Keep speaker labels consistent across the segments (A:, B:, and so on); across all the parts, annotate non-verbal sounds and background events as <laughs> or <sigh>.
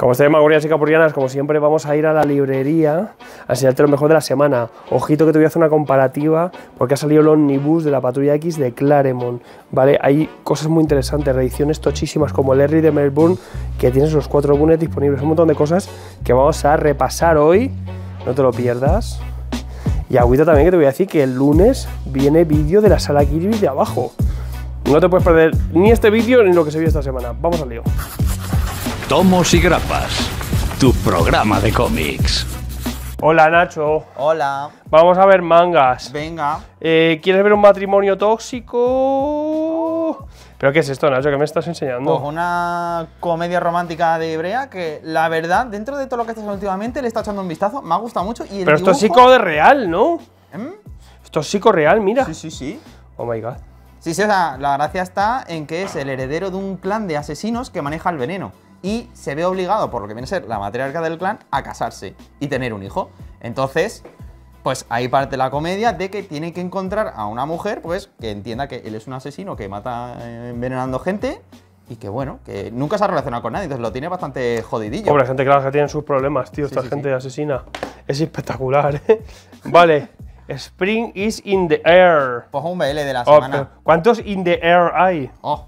A: Como estáis Magurías y Capurianas, como siempre vamos a ir a la librería a enseñarte lo mejor de la semana. Ojito que te voy a hacer una comparativa porque ha salido el Omnibus de la Patrulla X de Claremont, ¿vale? Hay cosas muy interesantes, reediciones tochísimas como el Harry de Melbourne, que tienes los cuatro lunes disponibles, un montón de cosas que vamos a repasar hoy, no te lo pierdas. Y agüita también que te voy a decir que el lunes viene vídeo de la sala Kirby de abajo. No te puedes perder ni este vídeo ni lo que se vio esta semana. Vamos al lío. Tomos y Grapas,
B: tu programa de cómics.
A: Hola Nacho. Hola. Vamos a ver mangas. Venga. Eh, ¿Quieres ver un matrimonio tóxico? ¿Pero qué es esto, Nacho? ¿Qué me estás enseñando? Pues
C: una comedia romántica de Hebrea que, la verdad, dentro de todo lo que estás últimamente, le está echando un vistazo. Me ha gustado mucho. Y Pero es psico de
A: real, ¿no? ¿Mm? Esto es psico real, mira. Sí, sí, sí. Oh my god. Sí, sí, o sea, la
C: gracia está en que es el heredero de un clan de asesinos que maneja el veneno y se ve obligado, por lo que viene a ser la matriarca del clan, a casarse y tener un hijo. Entonces, pues ahí parte la comedia de que tiene que encontrar a una mujer, pues, que entienda que él es un asesino que mata eh, envenenando gente y que bueno, que nunca se ha relacionado con nadie, entonces lo tiene bastante jodidillo.
A: la gente, que tiene sus problemas, tío, esta gente asesina. Es espectacular, ¿eh? <laughs> Vale. Spring is in the air. Pues un BL de la oh, semana. ¿Cuántos in the air hay? Oh,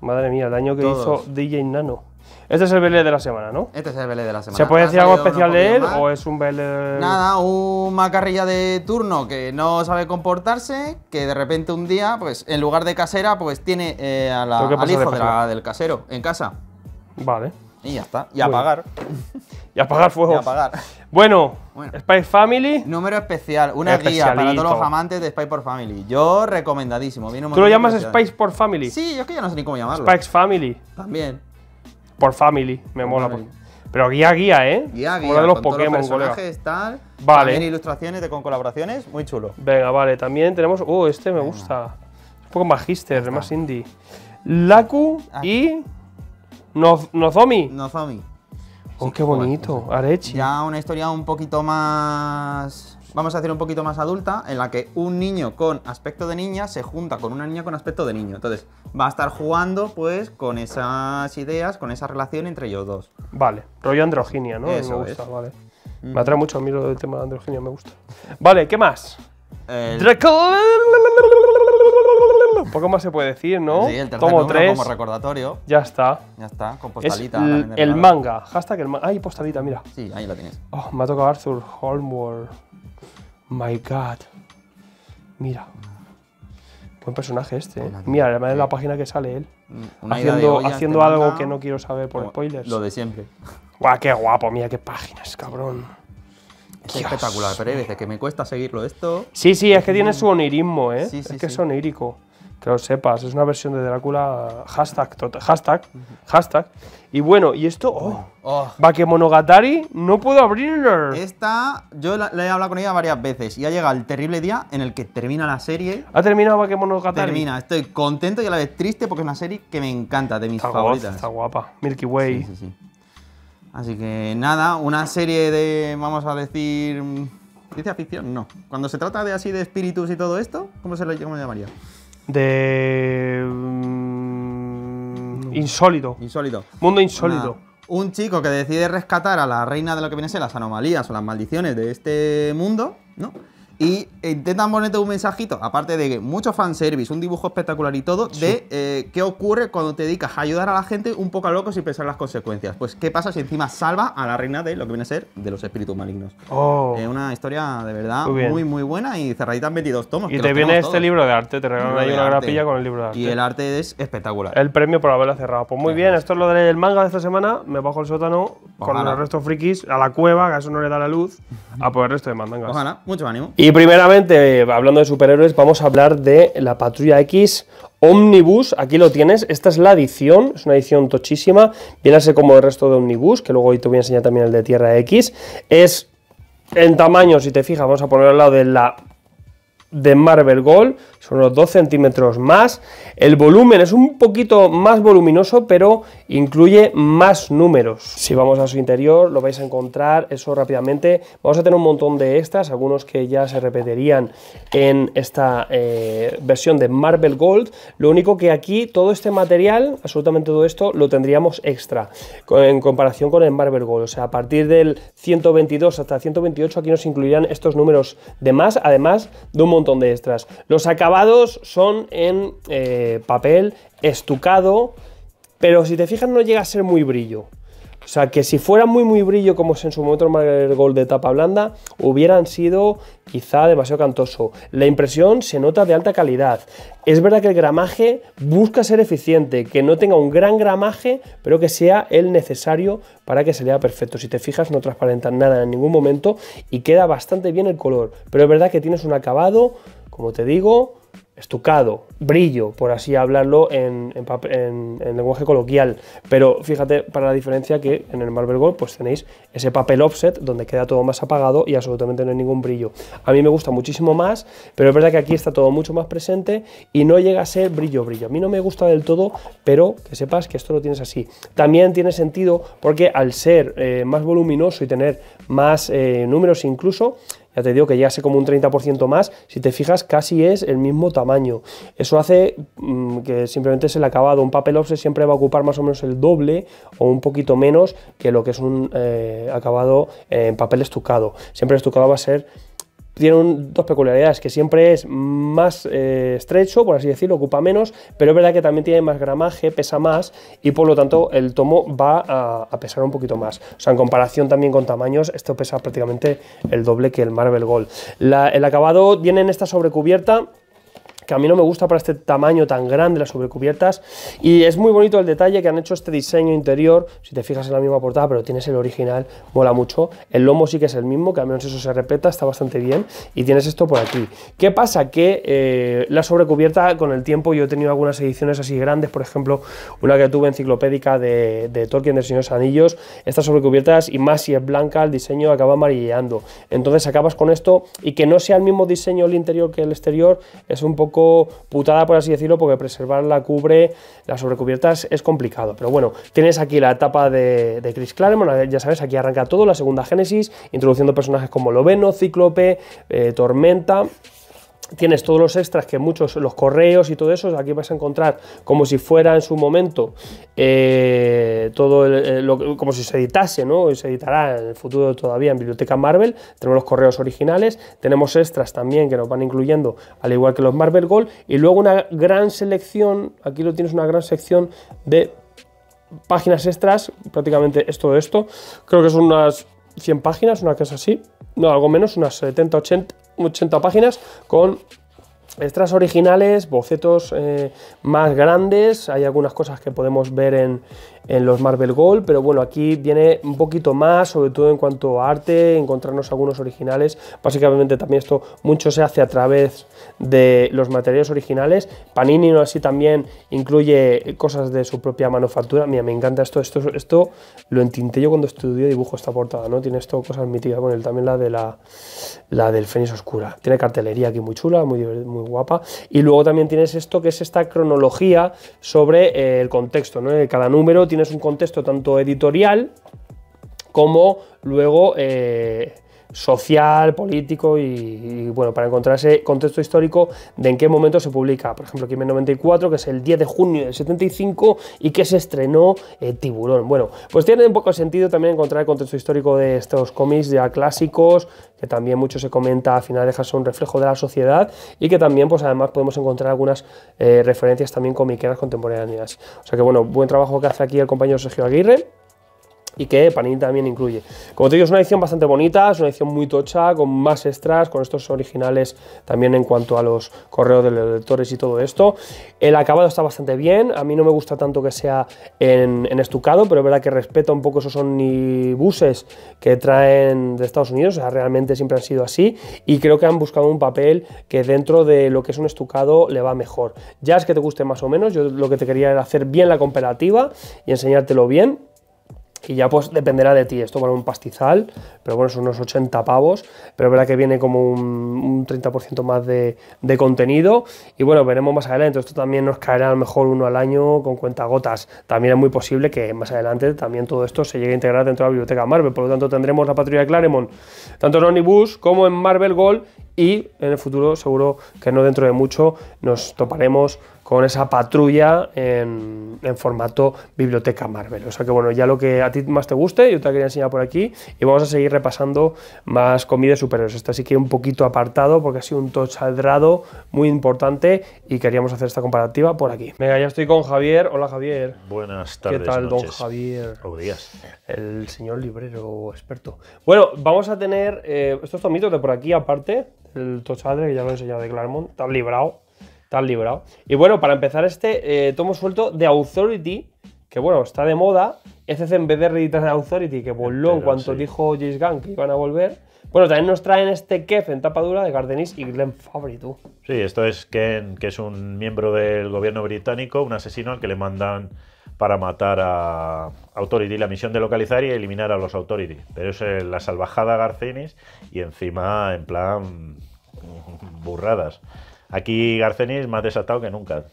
A: Madre mía, el daño que hizo DJ Nano. Este es el belé de la semana, ¿no? Este es el belé de la semana. ¿Se puede decir algo especial de él o es un belé Nada,
C: un macarrilla de turno que no sabe comportarse, que de repente un día, pues en lugar de casera, pues tiene eh, a la, al hijo del casero en casa. Vale. Y ya está. Y apagar. <laughs> y apagar fuego. Y apagar. Bueno, bueno, Family. Número especial. Una guía para todos los amantes de Spy por Family. Yo recomendadísimo. Viene un ¿Tú lo llamas Spice por
A: Family? Sí, es que ya no sé ni cómo llamarlo. Spice Family. También. Por family, me mola. Pues. Pero guía, guía, ¿eh? Guía, guía. uno de los Pokémon, personajes, tal. Vale. También ilustraciones de, con colaboraciones, muy chulo. Venga, vale. También tenemos. Uh, este me gusta. Un poco magister, más indie. Laku ah. y. Nozomi. Nozomi. Oh, qué bonito.
C: Arechi. Ya una historia un poquito más vamos a hacer un poquito más adulta, en la que un niño con aspecto de niña se junta con una niña con aspecto de niño. Entonces, va a estar jugando, pues, con esas ideas, con esa relación entre ellos dos. Vale,
A: rollo androginia, ¿no? Eso me gusta, vale. Mm. Me atrae mucho a mí lo del tema de androginia, me gusta. Vale, ¿qué más? El... Draco... Poco más se puede decir, ¿no? Sí, el como recordatorio. Ya está. Ya está, con postalita. el, manga. Hashtag el manga. Ay, postalita, mira. Sí, ahí la tienes. Oh, me ha tocado Arthur Holmworth. My God. Mira. Buen personaje este. Eh. Mira, además de la página que sale él. Mm, haciendo algo que no quiero saber por spoilers. Lo de siempre. Guau, qué guapo, mira qué páginas, cabrón. Es espectacular, pero hay veces que me cuesta seguirlo esto. Sí, sí, es que tiene mm. su onirismo, ¿eh? es que es onírico que lo sepas, es una versión de Drácula hashtag, hashtag, hashtag. Y bueno, y esto, oh, oh. oh. Bakemonogatari, no puedo abrirlo. Esta, yo la, he hablado con ella varias veces
C: y ha llegado el terrible día en el que termina la serie. ¿Ha terminado Bakemonogatari? Termina, estoy contento y a la vez triste porque es una serie que me encanta, de mis favoritas. está
A: guapa, Milky Way. Sí, sí, sí. Así que
C: nada, una serie de, vamos a decir, ¿Dice mm, ficción, no. Cuando se trata de así de espíritus y todo esto, ¿cómo se lo, cómo llamaría?
A: de... Mm. Mm, insólito. Insólito. Mundo insólito.
C: un chico que decide rescatar a la reina de lo que viene a ser las anomalías o las maldiciones de este mundo, ¿no? Y intentan ponerte un mensajito, aparte de que mucho fanservice, un dibujo espectacular y todo, de eh, qué ocurre cuando te dedicas a ayudar a la gente un poco a loco y pensar las consecuencias. Pues qué pasa si encima salva a la reina de lo que viene a ser de los espíritus malignos. Oh. Es una historia de verdad muy,
A: muy, buena y cerradita en 22 tomos. Y te viene este libro
C: de arte, te regalan ahí una grapilla con el libro de arte. Y el arte
A: es espectacular. El premio por haberlo cerrado. Pues muy bien, esto es lo del manga de esta semana. Me bajo el sótano con el resto frikis a la cueva, que a eso no le da la luz, a por el resto de mandangas. Ojalá, mucho ánimo. Y primeramente, hablando de superhéroes, vamos a hablar de la Patrulla X Omnibus. Aquí lo tienes. Esta es la edición, es una edición tochísima. Viene así como el resto de Omnibus, que luego hoy te voy a enseñar también el de Tierra X. Es en tamaño, si te fijas, vamos a poner al lado de la de Marvel Gold son unos 2 centímetros más. El volumen es un poquito más voluminoso, pero incluye más números. Si vamos a su interior, lo vais a encontrar, eso rápidamente. Vamos a tener un montón de estas, algunos que ya se repetirían en esta eh, versión de Marvel Gold. Lo único que aquí todo este material, absolutamente todo esto, lo tendríamos extra en comparación con el Marvel Gold. O sea, a partir del 122 hasta 128 aquí nos incluirían estos números de más, además de un montón de extras. Los acabamos acabados son en eh, papel estucado, pero si te fijas no llega a ser muy brillo. O sea, que si fuera muy muy brillo como es en su momento el Gold de tapa blanda, hubieran sido quizá demasiado cantoso. La impresión se nota de alta calidad. Es verdad que el gramaje busca ser eficiente, que no tenga un gran gramaje, pero que sea el necesario para que se lea perfecto. Si te fijas no transparenta nada en ningún momento y queda bastante bien el color. Pero es verdad que tienes un acabado, como te digo, estucado, brillo, por así hablarlo en, lenguaje coloquial. Pero fíjate para la diferencia que en el Marvel Gold pues tenéis ese papel offset donde queda todo más apagado y absolutamente no hay ningún brillo. A mí me gusta muchísimo más, pero es verdad que aquí está todo mucho más presente y no llega a ser brillo brillo. A mí no me gusta del todo, pero que sepas que esto lo tienes así. También tiene sentido porque al ser eh, más voluminoso y tener más eh, números incluso, ya te digo que ya sé como un 30% más, si te fijas casi es el mismo tamaño. Eso hace mm, que simplemente es el acabado, un papel offset siempre va a ocupar más o menos el doble o un poquito menos que lo que es un eh, acabado en papel estucado. Siempre el estucado va a ser tiene dos peculiaridades, que siempre es más eh, estrecho, por así decirlo, ocupa menos, pero es verdad que también tiene más gramaje, pesa más y por lo tanto el tomo va a, pesar un poquito más. O sea, en comparación también con tamaños, esto pesa prácticamente el doble que el Marvel Gold. el acabado viene en esta sobrecubierta que a mí no me gusta para este tamaño tan grande las sobrecubiertas. Y es muy bonito el detalle que han hecho este diseño interior, si te fijas en la misma portada, pero tienes el original, mola mucho. El lomo sí que es el mismo, que al menos eso se repeta está bastante bien. Y tienes esto por aquí. ¿Qué pasa? Que eh, la sobrecubierta con el tiempo, yo he tenido algunas ediciones así grandes, por ejemplo, una que tuve enciclopédica de, de Tolkien del Señor de los Anillos, estas sobrecubiertas, y más si es blanca, el diseño acaba amarilleando. Entonces acabas con esto y que no sea el mismo diseño el interior que el exterior, es un poco putada, por así decirlo, porque preservar la cubre, las sobrecubiertas es complicado. Pero bueno, tienes aquí la etapa de, Chris Claremont, ya sabes, aquí arranca todo, la segunda Génesis, introduciendo personajes como Loveno, Cíclope, eh, Tormenta tienes todos los extras que muchos, los correos y todo eso, aquí vas a encontrar como si fuera en su momento eh, todo, eh, como si se editase, ¿no? Y se editará en el futuro todavía en Biblioteca Marvel, tenemos los correos originales, tenemos extras también que nos van incluyendo, al igual que los Marvel Gold, y luego una gran selección, aquí lo tienes una gran sección de páginas extras, prácticamente es todo esto, creo que son unas 100 páginas, una cosa así, no, algo menos, unas 70, 80, 80 páginas con Extras originales, bocetos eh, más grandes, hay algunas cosas que podemos ver en, los Marvel Gold, pero bueno, aquí viene un poquito más, sobre todo en cuanto a arte, encontrarnos algunos originales. Básicamente también esto mucho se hace a través de los materiales originales. Panini no así también incluye cosas de su propia manufactura. Mira, me encanta esto, esto, lo entinté yo cuando estudié dibujo esta portada, ¿no? Tiene esto cosas con bueno, también la de la, la del Fénix Oscura. Tiene cartelería aquí muy chula, muy, muy guapa. Y luego también tienes esto que es esta cronología sobre eh, el contexto. ¿no? cada número tienes un contexto tanto editorial como luego eh, social, político y, bueno, para encontrar ese contexto histórico de en qué momento se publica. Por ejemplo, aquí en el 94, que es el 10 de junio del 75 y que se estrenó eh, Tiburón. Bueno, pues tiene un poco sentido también encontrar el contexto histórico de estos cómics ya clásicos, que también mucho se comenta, al final deja un reflejo de la sociedad y que también, pues además podemos encontrar algunas eh, referencias también comiqueras contemporáneas. O sea que bueno, buen trabajo que hace aquí el compañero Sergio Aguirre y que Panini también incluye. Como te digo, es una edición bastante bonita, es una edición muy tocha, con más extras, con estos originales también en cuanto a los correos de los lectores y todo esto. El acabado está bastante bien, a mí no me gusta tanto que sea en, estucado, pero es verdad que respeta un poco esos omnibuses que traen de Estados Unidos, o sea, realmente siempre han sido así, y creo que han buscado un papel que dentro de lo que es un estucado le va mejor. Ya es que te guste más o menos, yo lo que te quería era hacer bien la comparativa y enseñártelo bien, que ya pues dependerá de ti. Esto vale un pastizal, pero bueno, son unos 80 pavos, pero verdad que viene como un, 30% más de, contenido y bueno, veremos más adelante. Esto también nos caerá a lo mejor uno al año con cuenta gotas. También es muy posible que más adelante también todo esto se llegue a integrar dentro de la biblioteca Marvel, por lo tanto tendremos la patrulla de Claremont tanto en Omnibus como en Marvel Gold y en el futuro seguro que no dentro de mucho nos toparemos con esa patrulla en, formato biblioteca Marvel. O sea que bueno, ya lo que a ti más te guste, yo te la quería enseñar por aquí y vamos a seguir repasando más comidas de superhéroes. Esta sí que un poquito apartado porque ha sido un tocho muy importante y queríamos hacer esta comparativa por aquí. Venga, ya estoy con Javier. Hola Javier. Buenas tardes. ¿Qué tal, don Javier? O días. El señor librero experto. Bueno, vamos a tener eh, estos tomitos de por aquí aparte, el tocho que ya lo he enseñado de Claremont, está librado Liberado. Y bueno, para empezar este eh, tomo suelto de Authority, que bueno, está de moda. es en vez de reeditar Authority, que voló en cuanto dijo James Gunn que iban a volver. Bueno, también nos traen este Kef en tapa dura de Gardenis y Glen Fabry, tú.
B: Sí, esto es Ken, que es un miembro del gobierno británico, un asesino al que le mandan para matar a Authority, la misión de localizar y eliminar a los Authority. Pero es eh, la salvajada Gardenis y encima en plan burradas. Aquí Garcenis más desatado que nunca.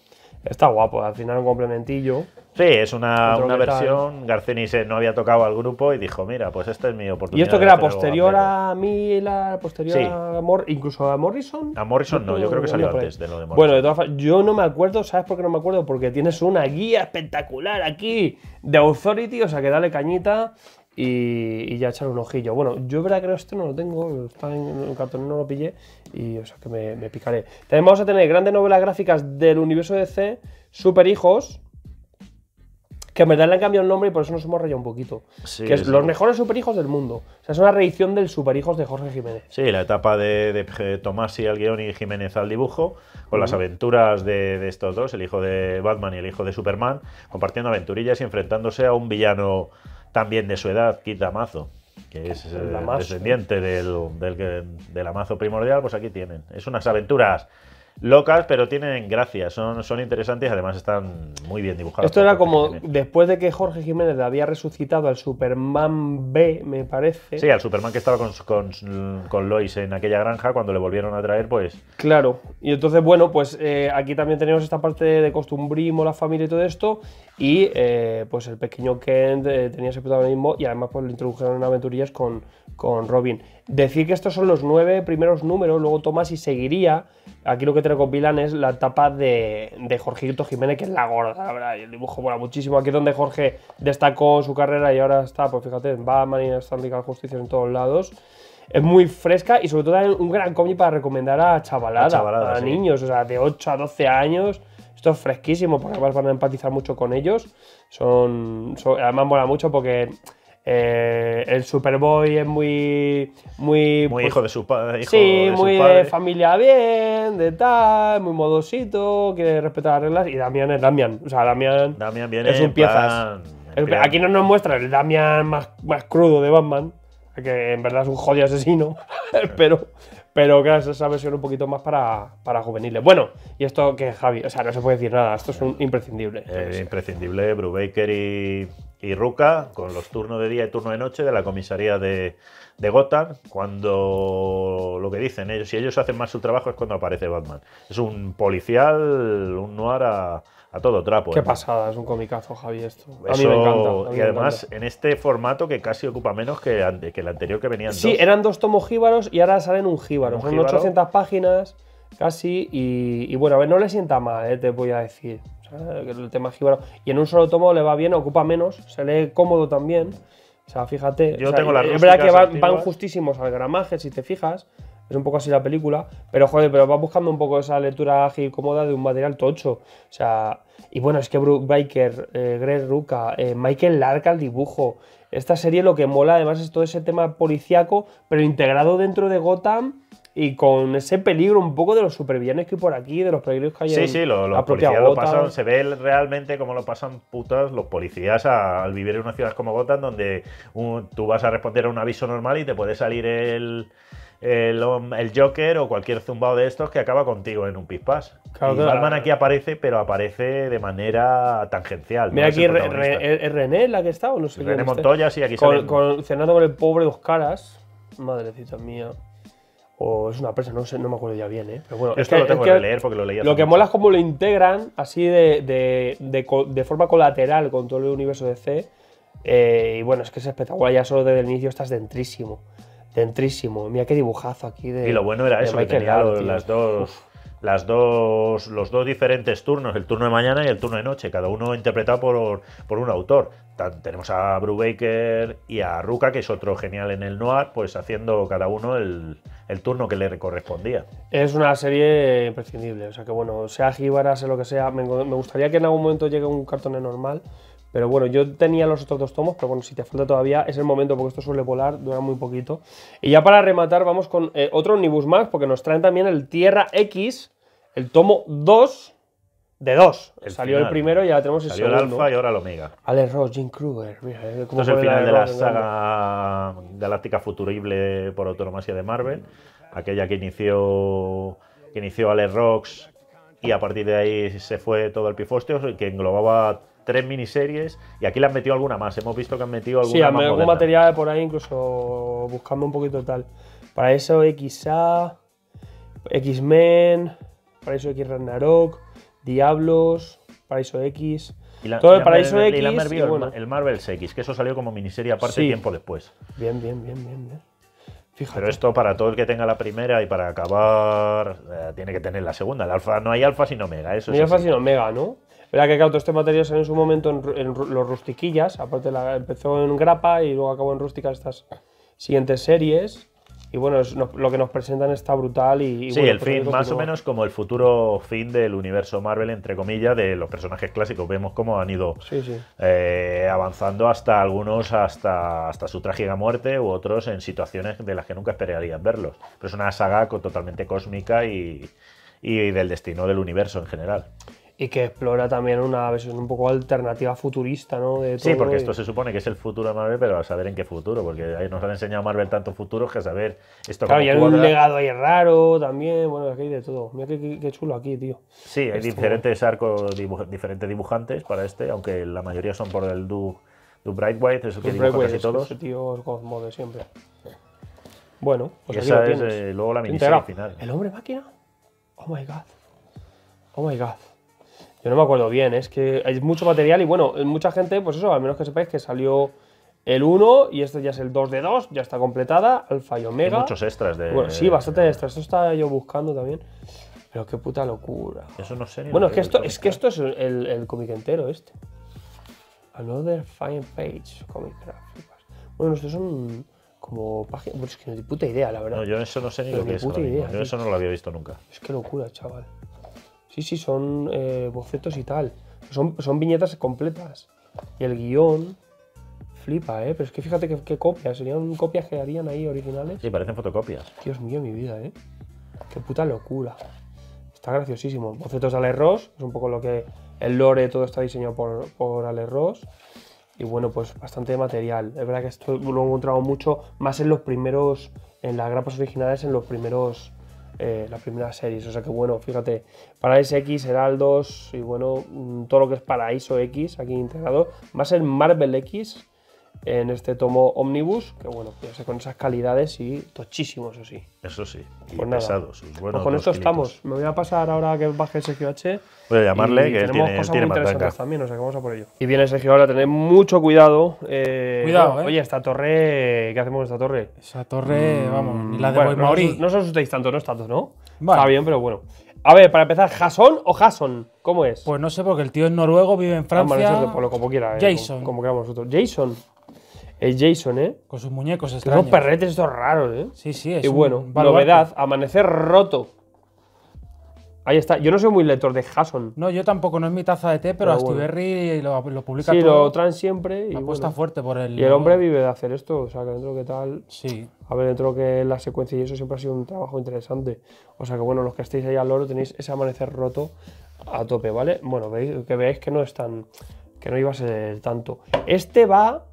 B: Está guapo, al final un complementillo. Sí, es una, una versión. Garcenis no había tocado al grupo y dijo, mira, pues esta es mi oportunidad. ¿Y esto que era posterior
A: a Miller, posterior a incluso a Morrison? A Morrison no, yo creo que salió antes de lo de Morrison. Bueno, de todas yo no me acuerdo, ¿sabes por qué no me acuerdo? Porque tienes una guía espectacular aquí de Authority, o sea que dale cañita y, ya echar un ojillo. Bueno, yo verdad que este no lo tengo, está en el cartón, no lo pillé, y o sea que me, picaré. También vamos a tener grandes novelas gráficas del universo DC, Super Hijos, que en verdad le han cambiado el nombre y por eso nos hemos rayado un poquito. que es los mejores superhijos del mundo. O sea, es una reedición del superhijos de Jorge Jiménez.
B: Sí, la etapa de, Tomás y al guión y Jiménez al dibujo, con las aventuras de, estos dos, el hijo de Batman y el hijo de Superman, compartiendo aventurillas y enfrentándose a un villano también de su edad, Kit Damazo, que es eh, descendiente del, del Amazo primordial, pues aquí tienen. Es unas aventuras locas, pero tienen gracia, son, son interesantes y además están muy bien dibujadas. Esto era
A: como después de que Jorge Jiménez había resucitado al Superman B, me parece. Sí, al
B: Superman que estaba con, Lois en aquella granja, cuando le volvieron a
A: traer, pues. Claro, y entonces, bueno, pues eh, aquí también tenemos esta parte de costumbrismo, la familia y todo esto, y eh, pues el pequeño Kent eh, tenía ese protagonismo y además pues lo introdujeron en aventurillas con, con Robin. Decir que estos son los nueve primeros números, luego Tomás y seguiría. Aquí lo que te recopilan es la tapa de, de Jorgito Jiménez, que es la gorda, Y el dibujo mola muchísimo. Aquí es donde Jorge destacó su carrera y ahora está, pues fíjate, va Batman y Justicia en todos lados. Es muy fresca y sobre todo un gran cómic para recomendar a chavalada, a, niños, o sea, de 8 a 12 años. Esto es fresquísimo porque además van a empatizar mucho con ellos. Son, además mola mucho porque eh, el Superboy es muy. Muy, pues, hijo de su, padre sí, muy de padre. familia bien, de tal, muy modosito, quiere respetar las reglas. Y Damian es Damian. O sea, Damian, es un piezas. aquí no nos muestra el Damian más, más crudo de Batman, que en verdad es un jodido asesino, <laughs> pero, pero claro, es esa versión un poquito más para, para juveniles. Bueno, y esto que Javi, o sea, no se puede decir
B: nada, esto es un imprescindible. Eh, imprescindible, Brubaker y y Ruca con los turnos de día y turno de noche de la comisaría de, Gotham. Cuando lo que dicen ellos, si ellos hacen más su trabajo es cuando aparece Batman. Es un policial, un noir a, a todo trapo. Qué ¿eh?
A: pasada, es un comicazo, Javi, esto. a mí me encanta. y además,
B: en este formato que casi ocupa menos que, que el anterior que venían sí, dos. Sí, eran
A: dos tomos jíbaros y ahora salen un jíbaro. Son 800 páginas casi y, bueno, a ver, no le sienta mal, ¿eh? te voy a decir el tema Y en un solo tomo le va bien, ocupa menos, se lee cómodo también. O sea, fíjate. Yo tengo Es verdad que van, justísimos al gramaje, si te fijas. Es un poco así la película. Pero joder, pero va buscando un poco esa lectura ágil, cómoda de un material tocho. O sea, y bueno, es que Brooke Baker, eh, Greg Ruca, eh, Michael Larca, el dibujo. Esta serie lo que mola además es todo ese tema policiaco, pero integrado dentro de Gotham y con ese peligro un poco de los supervillanes que hay por aquí, de los peligros que hay sí, Sí, los policías lo pasan, se
B: ve realmente como lo pasan putas los policías al vivir en una ciudad como Gotham, donde tú vas a responder a un aviso normal y te puede salir el, el, Joker o cualquier zumbado de estos que acaba contigo en un pispás. y aquí aparece, pero aparece de manera tangencial. Mira, aquí
A: René la que está o no sé René este. Montoya, sí, aquí con, Con, cenando con el pobre Dos Caras. Madrecita mía o es una presa, no me acuerdo ya bien, ¿eh? esto lo tengo que, leer porque lo leí. lo que mola es cómo lo integran así de, de, forma colateral con todo el universo de C. Eh, y bueno, es que es espectacular, ya solo desde el inicio estás dentrísimo. Dentrísimo. Mira qué dibujazo aquí de. Y lo bueno era eso, que tenía las
B: dos las dos, los dos diferentes turnos, el turno de mañana y el turno de noche, cada uno interpretado por, un autor. tenemos a Brubaker y a Ruka, que es otro genial en el noir, pues haciendo cada uno el, turno que le correspondía.
A: Es una serie imprescindible, o sea que bueno, sea Gíbara, sea lo que sea, me, gustaría que en algún momento llegue un cartón normal, pero bueno, yo tenía los otros dos tomos, pero bueno, si te falta todavía es el momento porque esto suele volar, dura muy poquito. Y ya para rematar vamos con eh, otro omnibus Max, porque nos traen también el Tierra X, el tomo 2 de 2. Salió el primero y ya tenemos el Salió el alfa y ahora el omega. Alex Ross, Jim Kruger. Mira, eh, Esto es el final de la
B: saga galáctica futurible por autonomía de Marvel. Aquella que inició, que inició Alex Ross y a partir de ahí se fue todo el pifosteo, que englobaba tres miniseries y aquí le han metido alguna más. Hemos visto que han metido alguna más. Sí, algún
A: material por ahí, incluso buscando un poquito tal. Para eso, XA, X-Men. Paraíso X Ragnarok, Diablos, Paraíso X. Y todo el Paraíso X. Y Marvel, bueno.
B: el Marvel's X, que eso salió como miniserie aparte tiempo después.
A: Bien, bien, bien, bien. bien.
B: Pero esto para todo el que tenga la primera y para acabar, eh, tiene que tener la segunda. El alfa, no hay alfa sino mega, eso No hay alfa sino mega, ¿no? Verá que, claro, todo
A: este material salió en su momento en, los rustiquillas. Aparte, la, empezó en grapa y luego acabó en Rústica estas siguientes series y bueno, lo que nos presentan está brutal y... sí, el fin, más o menos
B: como el futuro fin del universo Marvel, entre comillas, de los personajes clásicos. Vemos cómo han ido eh, avanzando hasta algunos, hasta, hasta su trágica muerte, u otros en situaciones de las que nunca esperarían verlos. Pero es una saga totalmente cósmica y, y del destino del universo en general y que explora también una
A: versión un poco alternativa futurista, ¿no? sí, porque esto
B: se supone que es el futuro de Marvel, pero a saber en qué futuro, porque ahí nos han enseñado Marvel tantos futuros que a saber esto Claro, y hay un legado
A: ahí raro también, bueno, aquí hay de todo. Mira qué, chulo aquí, tío. Sí, hay diferentes
B: arcos, diferentes dibujantes para este, aunque la mayoría son por el Du, du Bright White, eso que dibuja casi todo. todos.
A: Ese tío es siempre.
B: Bueno, pues esa es eh, luego la miniserie final. ¿El hombre
A: máquina? Oh my god. Oh my god. Yo no me acuerdo bien, es que hay mucho material y bueno, mucha gente, pues eso, al menos que sepáis que salió el 1 y este ya es el 2 de 2, ya está completada, alfa y omega. muchos extras de... Bueno, sí, bastante extras, esto estaba yo buscando también. Pero qué puta locura. Eso no sé Bueno, es que, esto, es que esto es el, el cómic entero este. Another Fine Page, comic graphics. Bueno, es un, como página, Bueno, es que no tengo puta idea, la verdad. No, yo eso no sé ni lo que es yo eso no
B: lo había visto nunca.
A: Es que locura, chaval. Sí, sí, son eh, bocetos y tal. Son, viñetas completas. Y el guión. Flipa, ¿eh? Pero es que fíjate que, copias. Serían copias que harían ahí originales.
B: Sí, parecen fotocopias.
A: Dios mío, mi vida, ¿eh? Qué puta locura. Está graciosísimo. Bocetos de Ale Ross, es un poco lo que. El lore, todo está diseñado por, por Ale Ross. Y bueno, pues bastante material. Es verdad que esto lo he encontrado mucho más en los primeros. En las grapas originales, en los primeros eh, La primera serie, O sea que bueno, fíjate, para X, Heraldos y bueno, mm, todo lo que es Paraíso X aquí integrado, va a ser Marvel X en este tomo Omnibus, que bueno, sé con esas calidades y tochísimos, eso sí. Eso sí, pues pesados. Pues con esto estamos. Me voy a pasar ahora que baje Sergio H. Voy a llamarle, que tenemos tiene, cosas interesantes también, o sea vamos a por ello. Y viene Sergio ahora, tened mucho cuidado. Eh, cuidado, ¿eh? Oye, esta torre, ¿qué hacemos con esta torre? Esa torre, mm, vamos, la de Mauri. No, os asustéis tanto, no es tanto, ¿no? Vale. Está bien, pero bueno. A ver, para empezar, ¿Jason o Jason? ¿Cómo es? Pues no sé, porque el tío es noruego, vive en ah, Francia. Vamos pues como quiera. Eh, Jason. Como, como queramos nosotros. Jason. Es Jason, ¿eh?
D: Con sus muñecos extraños. Unos perretes estos raros, ¿eh? Sí, sí, es Y bueno, novedad, amanecer roto.
A: Ahí está. Yo no soy muy lector de Jason.
D: No, yo tampoco, no es mi taza de té, pero, a lo, publica sí, lo traen siempre. Y apuesta fuerte por él. Y el hombre
A: vive de hacer esto, o sea, que dentro que tal... Sí. A ver, dentro que la secuencia y eso siempre ha sido un trabajo interesante. O sea que, bueno, los que estéis ahí al loro tenéis ese amanecer roto a tope, ¿vale? Bueno, veis, que veáis que no es tan... que no iba a ser tanto. Este va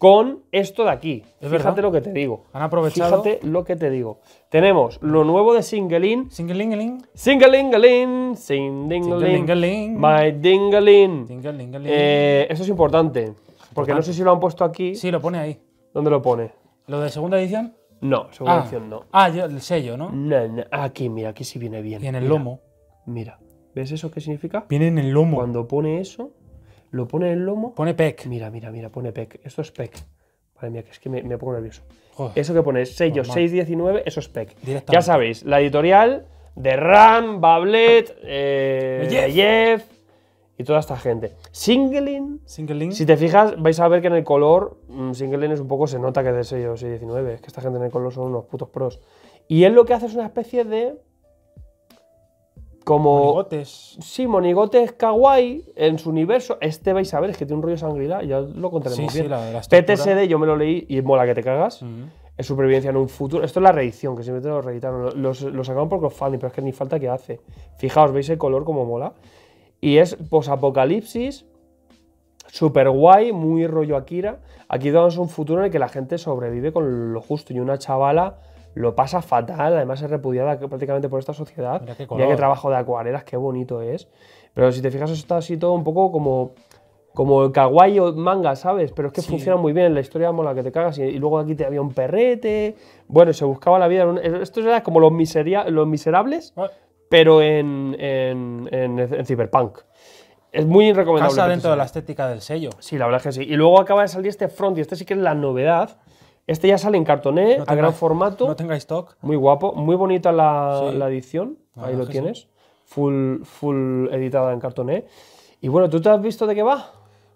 A: con esto de aquí. Fíjate lo que te digo. Han aprovechado. Fíjate lo que te digo. Tenemos lo nuevo de Singelin.
D: Singelingelin.
A: Single Singelingelin. My Dingelin.
D: Eh,
A: Eso es importante. Porque no sé si lo han puesto aquí. Sí, lo pone ahí. ¿Dónde lo pone? ¿Lo de segunda edición? No, segunda ah. edición no.
D: Ah, el sello, ¿no? No, Aquí,
A: mira, aquí sí viene bien. Y en el lomo. Mira. ¿Ves eso qué significa? Viene en el lomo. Cuando pone eso, lo pone en el lomo. Pone PEC. Mira, mira, mira, pone PEC. Esto es PEC. Madre mía, que es que me, pongo nervioso. eso que pone sello 619, eso es PEC. Ya sabéis, la editorial de Ram, Bablet, Jeff. Eh, y toda esta gente. Singling. Singling. Si te fijas, vais a ver que en el color, mm, Singling es un poco, se nota que es de sello 619. Es que esta gente en el color son unos putos pros. Y él lo que hace es una especie de como... Monigotes. Sí, monigotes kawaii en su universo. Este vais a ver, es que tiene un rollo sangrila, ya lo contaremos bien. PTSD yo me lo leí y mola que te cagas. Es supervivencia en un futuro. Esto es la reedición, que siempre te lo reeditaron. Lo sacaron por crowdfunding, pero es que ni falta que hace. Fijaos, veis el color como mola. Y es posapocalipsis, super guay, muy rollo Akira. Aquí damos un futuro en el que la gente sobrevive con lo justo y una chavala lo pasa fatal, además es repudiada prácticamente por esta sociedad. Mira qué, trabajo de acuarelas, qué bonito es. Pero si te fijas, está así todo un poco como como el kawaii manga, ¿sabes? Pero es que funciona muy bien, la historia mola que te cagas y, luego aquí te había un perrete. Bueno, se buscaba la vida. Esto era como los, los miserables, ah. pero en, en, en, Cyberpunk. Es muy recomendable. Casa dentro de la
D: estética del sello.
A: Sí, la verdad es que sí. Y luego acaba de salir este front, y este sí que es la novedad. Este ya sale en cartoné, a gran
D: formato. No tengáis stock.
A: Muy guapo, muy bonita la, edición. Ahí lo tienes. Full, full editada en cartoné. Y bueno, ¿tú te
D: has visto de qué va?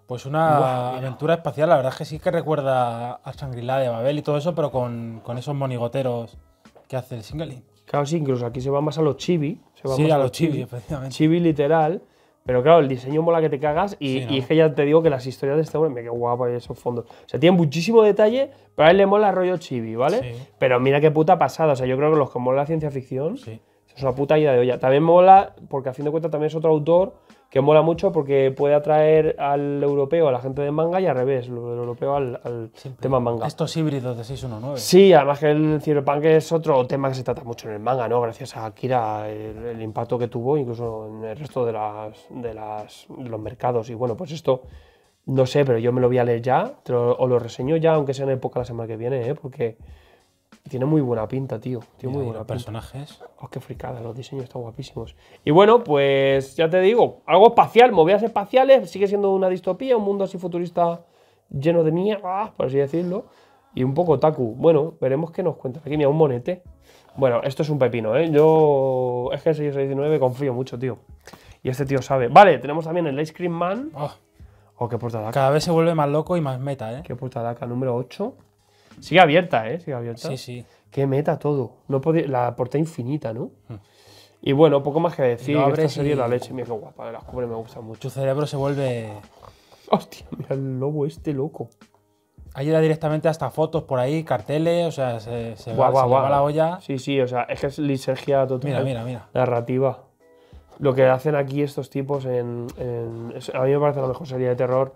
D: Pues una aventura espacial, la verdad es que sí que recuerda a Shangri-La de Babel y todo eso, pero con, con esos monigoteros que hace el Singling.
A: Claro, sí, incluso aquí se va más a los chibi. Se va sí, más a, los chibi, chibi, Chibi literal. Pero claro, el diseño mola que te cagas y, es que ya te digo que las historias de este hombre, me qué guapo esos fondos. O sea, tiene muchísimo detalle, pero a él le mola rollo chibi, ¿vale? Pero mira qué puta pasada. O sea, yo creo que los que mola la ciencia ficción es una puta idea de olla. También mola, porque a fin de cuentas también es otro autor que mola mucho porque puede atraer al europeo a la gente de manga y al revés, lo del europeo al, tema manga.
D: Estos híbridos de 619.
A: Sí, además que el Cyberpunk es otro tema que se trata mucho en el manga, ¿no? Gracias a Akira, el, impacto que tuvo incluso en el resto de, las, de, las, los mercados. Y bueno, pues esto no sé, pero yo me lo voy a leer ya, o lo reseño ya, aunque sea en época la semana que viene, ¿eh? porque tiene muy buena pinta, tío. Tiene muy buena personajes. Oh, qué fricada, los diseños están guapísimos. Y bueno, pues ya te digo, algo espacial, movidas espaciales, sigue siendo una distopía, un mundo así futurista lleno de mierda, por así decirlo. Y un poco taku. Bueno, veremos qué nos cuenta. Aquí, mira, un monete. Bueno, esto es un pepino, ¿eh? Yo. Es que el 619 confío mucho, tío. Y este tío sabe. Vale, tenemos también el Ice Cream Man. Oh. oh qué portada. Cada vez se vuelve más loco y más meta, ¿eh? Qué portada, número 8. Sigue abierta, ¿eh? Sigue abierta. Sí, sí. Qué meta todo. No podía, la puerta infinita, ¿no? Hmm. Y bueno, poco más que decir. No Esta la leche. Mira qué guapa. Las cubres me gusta mucho. Tu
D: cerebro se vuelve. Hostia, mira el lobo este loco. Hay directamente hasta fotos por ahí, carteles, o sea, se, se, guau, va, guau, se guau. la olla. Sí,
A: sí, o sea, es que es lisergia total. Mira, mira, mira. Narrativa. Lo que hacen aquí estos tipos en, en, A mí me parece la mejor serie de terror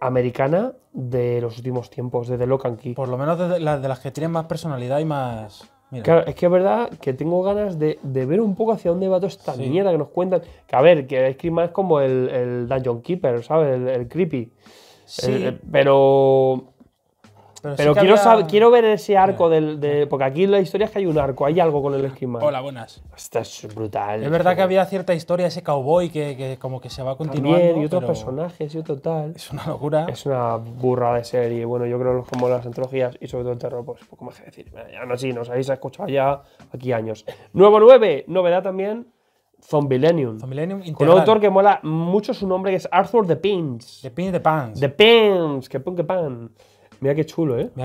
A: americana de los últimos tiempos, desde and Key.
D: Por lo menos de, de, las que tienen más personalidad y más. Claro,
A: es que es verdad que tengo ganas de, ver un poco hacia dónde va toda esta mierda que nos cuentan. Que a ver, que Scream es como el, el Dungeon Keeper, ¿sabes? El, creepy. Sí. Eh, eh, pero
D: pero, quiero, saber,
A: quiero ver ese arco del. De, porque aquí la historia es que hay un arco, hay algo con el esquimal. Hola, buenas. Esto es
D: brutal. Es verdad que había cierta historia, ese cowboy que, como que se va continuando. También, y otros
A: personajes, y tal. Es una locura. Es una burra de serie. Bueno, yo creo que como las antologías y sobre todo el terror, pues poco más que decir. Ya sé así, nos habéis escuchado ya aquí años. Nuevo 9, novedad también. Zombilenium. Zombilenium Con un autor que mola mucho su nombre, que es Arthur The Pins. The Pins, The Pans. The Pins, que punk, que pan. Mira qué chulo, ¿eh? Mira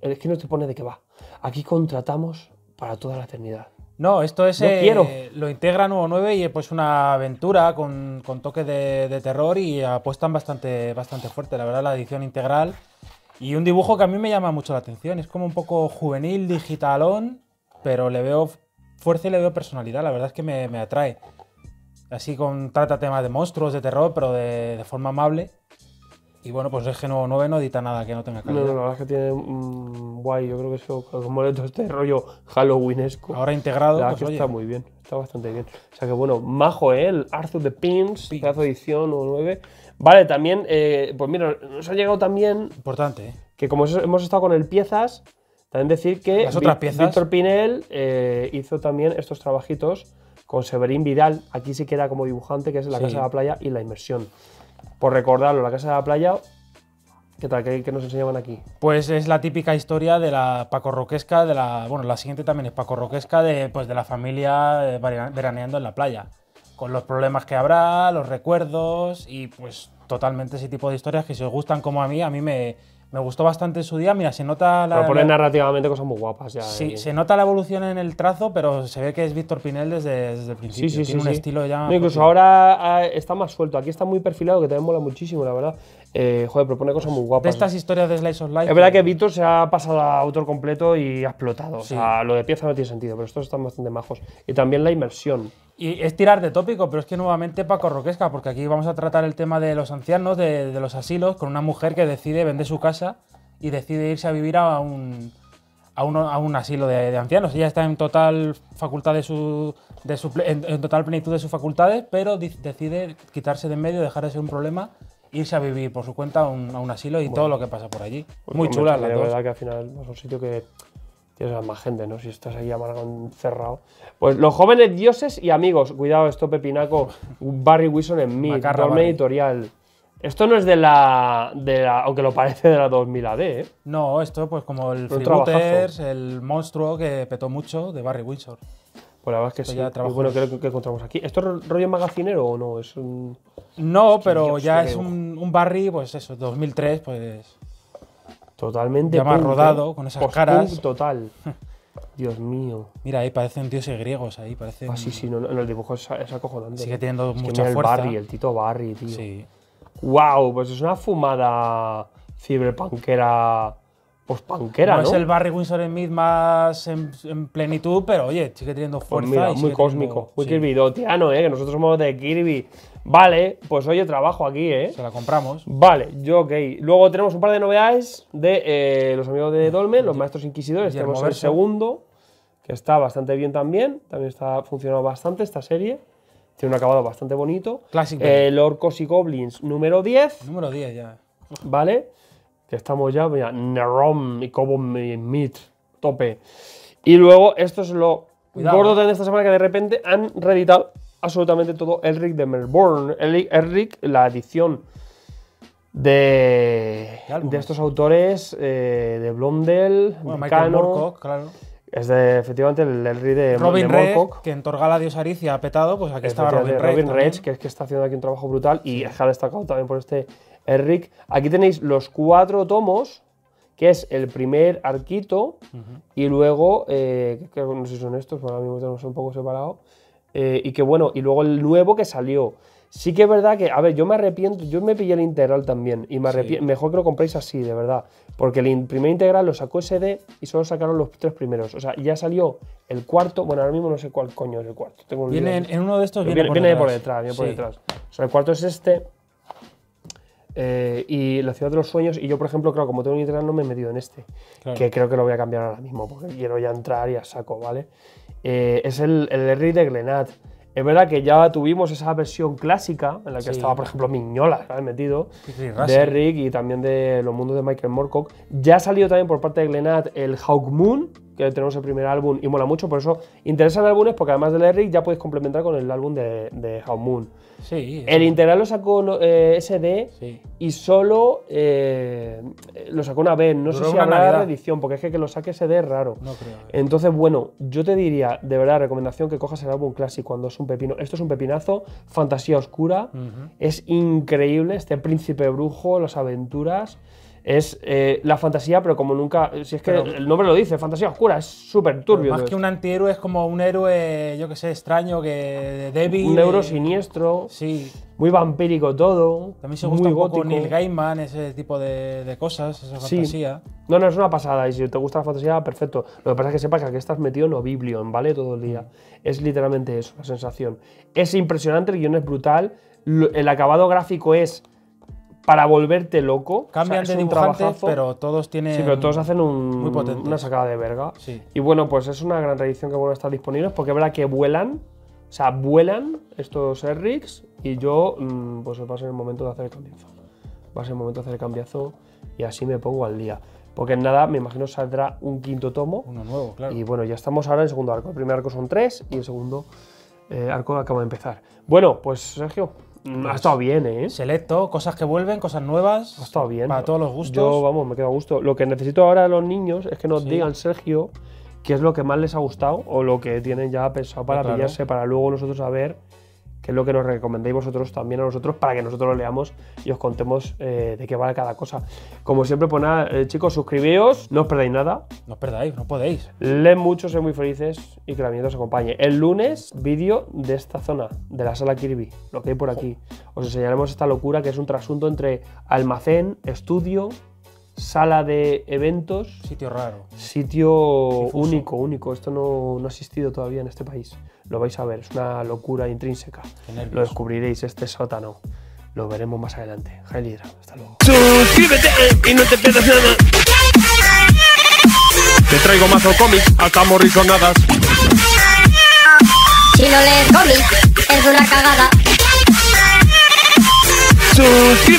A: es que no te pone de qué va. Aquí contratamos para toda la eternidad.
D: No, esto es. Eh, quiero. Lo integra Nuevo 9 y es pues una aventura con, con toque de, de, terror y apuestan bastante, bastante fuerte, la verdad, la edición integral. Y un dibujo que a mí me llama mucho la atención. Es como un poco juvenil, digitalón, pero le veo fuerza y le veo personalidad. La verdad es que me, me atrae. Así con, trata temas de monstruos, de terror, pero de, de forma amable. Y bueno, pues es que no, no, no edita nada que no tenga calidad. No, no, la
A: verdad es que tiene mm, guay, yo creo que es como este rollo halloweenesco. Ahora integrado, la pues que está muy bien, está bastante bien. O sea que bueno, majo, ¿eh? El Arthur de Pins, Pins. edición 9. Vale, también, eh, pues mira, nos ha llegado también. Importante, ¿eh? Que como hemos estado con el piezas, también decir que Las otras piezas. Víctor Pinel eh, hizo también estos trabajitos con Severín Vidal. Aquí sí queda como dibujante, que es la Casa de la Playa y la Inmersión. Por recordarlo, la casa de la playa, ¿qué tal? que nos enseñaban aquí?
D: Pues es la típica historia de la pacorroquesca, de la, bueno, la siguiente también es pacorroquesca, de, pues, de la familia eh, veraneando en la playa. Con los problemas que habrá, los recuerdos y pues totalmente ese tipo de historias que si os gustan como a mí, a mí me, me gustó bastante su día. Mira, se nota la. Propone
A: narrativamente cosas muy guapas ya. Sí, se
D: nota la evolución en el trazo, pero se ve que es Víctor Pinel desde, desde el principio. Sí, sí, Tiene un estilo ya. incluso ahora ah, está más suelto. Aquí está muy
A: perfilado, que también mola muchísimo, la verdad. Eh, joder, propone cosas muy guapas. De estas
D: historias de Slice of Life. Es verdad que Víctor
A: se ha pasado a autor completo y ha explotado. O sea, lo de pieza no tiene sentido, pero estos están bastante majos. Y también la inmersión.
D: Y es tirar de tópico, pero es que nuevamente Paco Roquesca, porque aquí vamos a tratar el tema de los ancianos, de, de los asilos, con una mujer que decide vender su casa y decide irse a vivir a un, a un, asilo de, ancianos. Ella está en total, facultad de su, en, total plenitud de sus facultades, pero decide quitarse de en medio, dejar de ser un problema, irse a vivir por su cuenta a un, asilo y todo lo que pasa por allí. Pues Muy chula la verdad
A: que al final es un sitio que tienes más gente, ¿no? Si estás ahí amargado, cerrado. Pues los jóvenes dioses y amigos. Cuidado, esto pepinaco. Barry Wilson en mí. La editorial. Esto no es de la, de la, aunque lo parece, de la 2000 AD, ¿eh?
D: No, esto pues como el Freebooters, el monstruo que petó mucho de Barry Windsor. Pues la verdad es que sí. bueno, creo que, encontramos
A: aquí. ¿Esto es rollo magacinero o no? Es
D: No, pero ya es un, Barry, pues eso, 2003, pues...
A: Totalmente. Ya más ¿eh? rodado, con esas caras. total. <laughs> Dios mío.
D: Mira, ahí parecen dioses griegos, ahí parece Ah, sí, sí, no, en el dibujo es, es acojonante. Sigue teniendo es mucha fuerza. el Barry, el Tito Barry, tío.
A: Sí. Wow, pues es una fumada ciberpunkera, Pues punkera, ¿no? ¿no? es el
D: Barry Windsor Smith más en, plenitud, pero oye, sigue teniendo pues fuerza. Pues muy cósmico, muy Kirby
A: dotiano, ¿eh? Que nosotros somos de Kirby. Vale, pues oye, trabajo aquí, ¿eh? Se la compramos. Vale, yo ok. Luego tenemos un par de novedades de eh, los amigos de Dolmen, los maestros inquisidores. tenemos el segundo, que está bastante bien también. También está funcionando bastante esta serie. Tiene un acabado bastante bonito. Clásico. El eh, Orcos y Goblins número 10. Número 10 ya. ¿Vale? Que estamos ya, mira, Nerom y Cobo Meat, tope. Y luego, esto es lo Cuidado. gordo eh. de esta semana, que de repente han reeditado absolutamente todo Elric de Melbourne. Elric, la edición de, de estos autores, eh, de Blondel, de claro. Es de, efectivamente, el, Henry de Robin Rey,
D: que en la Dios Aricia ha petado, pues aquí está Robin Rey. Robin
A: que es que está haciendo aquí un trabajo brutal y que ha destacado también por este Eric. Aquí tenéis los cuatro tomos, que es el primer arquito, y luego, eh, no sé si son estos, porque ahora mismo tenemos un poco separado, eh, y que bueno, y luego el nuevo que salió. Sí que es verdad que, a ver, yo me arrepiento, yo me pillé el integral también y me mejor que lo compréis así, de verdad, porque el primer integral lo sacó SD y solo sacaron los tres primeros, o sea, ya salió el cuarto, bueno, ahora mismo no sé cuál coño es el cuarto. Tengo un viene en, uno de estos viene, por, detrás. viene por detrás. O sea, el cuarto es este eh, y la ciudad de los sueños y yo, por ejemplo, claro, como tengo un integral no me he metido en este, que creo que lo voy a cambiar ahora mismo porque quiero ya entrar y ya saco, ¿vale? Eh, es el, el Rey de Glenat. Es verdad que ya tuvimos esa versión clásica en la que estaba, por ejemplo, Mignola, metido, de Rick y también de los mundos de Michael Moorcock. Ya ha salido también por parte de Glenat el Hawk Moon, que tenemos el primer álbum y mola mucho, por eso interesan álbumes porque además del Eric ya puedes complementar con el álbum de, de Moon. Sí. El integral lo sacó eh, SD y solo eh, lo sacó una vez, no sé si habrá edición, porque es que que lo saque SD es raro. No creo. Eh. Entonces, bueno, yo te diría, de verdad, recomendación que cojas el álbum clásico cuando es un pepino. Esto es un pepinazo, fantasía oscura, es increíble, este príncipe brujo, las aventuras es eh, la fantasía, pero como nunca. Si es que el nombre lo dice, fantasía oscura, es súper
D: turbio. Más que un antihéroe es como un héroe, yo que sé, extraño, que débil. Un héroe siniestro. Sí. Muy vampírico todo. También se gusta un poco Neil Gaiman, ese tipo de, cosas, esa sí. fantasía. No, no, es una
A: pasada. Y si te gusta la fantasía, perfecto. Lo que pasa es que sepas que aquí estás metido en Obiblion, ¿vale? Todo el día. Mm. Es literalmente eso, la sensación. Es impresionante, el guión es brutal. El acabado gráfico es para volverte loco. Cambian de dibujantes, pero
D: todos tienen. Sí, pero todos hacen
A: una sacada de verga. Y bueno, pues es una gran tradición que a estar disponibles porque es verdad que vuelan. O sea, vuelan estos Ericks y yo, mm, pues va a ser el momento de hacer el cambiazo. Va a ser el momento de hacer el cambiazo y así me pongo al día. Porque en nada, me imagino, saldrá un quinto tomo. Uno nuevo, claro. Y bueno, ya estamos ahora en el segundo arco. El primer arco son tres y el segundo eh, arco acaba de empezar. Bueno, pues Sergio, pues ha estado bien, ¿eh?
D: Selecto, cosas que vuelven, cosas nuevas. Ha estado bien. Para todos los gustos. Yo,
A: vamos, me quedo a gusto. Lo que necesito ahora de los niños es que nos digan, Sergio, qué es lo que más les ha gustado o lo que tienen ya pensado para pillarse, para luego nosotros saber que es lo que nos recomendáis vosotros también a nosotros para que nosotros lo leamos y os contemos eh, de qué vale cada cosa. Como siempre, pues eh, chicos, suscribíos, no os perdáis nada. No os perdáis, no podéis. Leed mucho, sed muy felices y que la mierda os acompañe. El lunes, vídeo de esta zona, de la sala Kirby, lo que hay por aquí. Os enseñaremos esta locura que es un trasunto entre almacén, estudio, sala de eventos. Sitio raro. Sitio único, único. Esto no ha existido todavía en este país lo vais a ver, es una locura intrínseca. Lo descubriréis, este sótano. Lo veremos más adelante. Jail hasta luego. Suscríbete eh, y no te pierdas nada. Te traigo mazo cómics acá morrisonadas.
B: Si no lees cómics, es una cagada. Suscríbete.